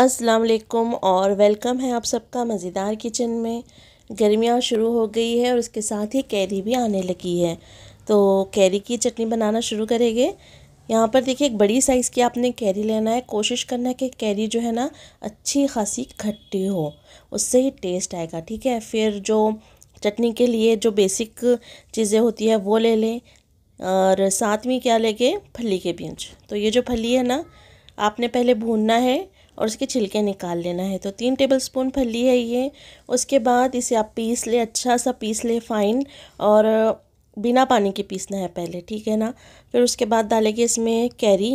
अस्सलाम वालेकुम और वेलकम है आप सबका मज़ेदार किचन में गर्मियाँ शुरू हो गई है और उसके साथ ही कैरी भी आने लगी है तो कैरी की चटनी बनाना शुरू करेंगे यहाँ पर देखिए एक बड़ी साइज़ की आपने कैरी लेना है कोशिश करना है कि कैरी जो है ना अच्छी खासी खट्टी हो उससे ही टेस्ट आएगा ठीक है फिर जो चटनी के लिए जो बेसिक चीज़ें होती है वो ले लें और साथ में क्या लेंगे फली के बीज तो ये जो फली है ना आपने पहले भूनना है और उसके छिलके निकाल लेना है तो तीन टेबल स्पून फली है ये उसके बाद इसे आप पीस ले अच्छा सा पीस ले फाइन और बिना पानी के पीसना है पहले ठीक है ना फिर उसके बाद डालेंगे इसमें कैरी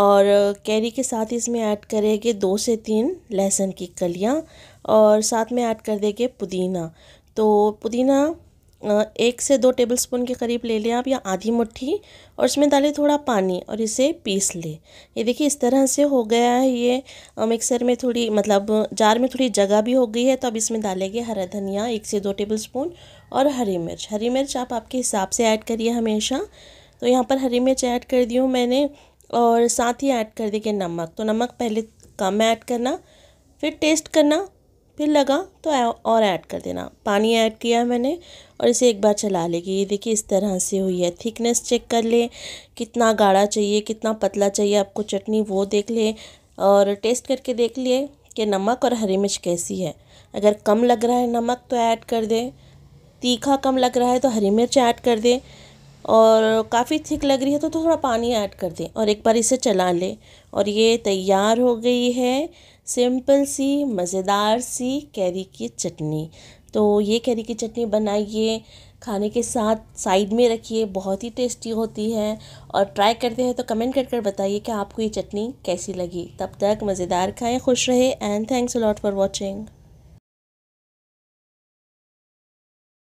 और कैरी के साथ इसमें ऐड करेंगे दो से तीन लहसुन की कलियाँ और साथ में ऐड कर देंगे पुदीना तो पुदीना एक से दो टेबलस्पून के करीब ले लें आप या आधी मुट्ठी और इसमें डालें थोड़ा पानी और इसे पीस लें ये देखिए इस तरह से हो गया है ये मिक्सर में थोड़ी मतलब जार में थोड़ी जगह भी हो गई है तो अब इसमें डालेंगे हरा धनिया एक से दो टेबलस्पून और हरी मिर्च हरी मिर्च आप आपके हिसाब से ऐड करिए हमेशा तो यहाँ पर हरी मिर्च ऐड कर दी हूँ मैंने और साथ ही ऐड कर देंगे नमक तो नमक पहले कम ऐड करना फिर टेस्ट करना फिर लगा तो और ऐड कर देना पानी ऐड किया मैंने और इसे एक बार चला लेगी ये देखिए इस तरह से हुई है थिकनेस चेक कर लें कितना गाढ़ा चाहिए कितना पतला चाहिए आपको चटनी वो देख लें और टेस्ट करके देख लिए कि नमक और हरी मिर्च कैसी है अगर कम लग रहा है नमक तो ऐड कर दें तीखा कम लग रहा है तो हरी मिर्च ऐड कर दें और काफ़ी थिक लग रही है तो थोड़ा पानी ऐड कर दें और एक बार इसे चला लें और ये तैयार हो गई है सिंपल सी मज़ेदार सी कैरी की चटनी तो ये कैरी की चटनी बनाइए खाने के साथ साइड में रखिए बहुत ही टेस्टी होती है और ट्राई करते हैं तो कमेंट कर कर बताइए कि आपको ये चटनी कैसी लगी तब तक मज़ेदार खाएं खुश रहे and thanks lot for watching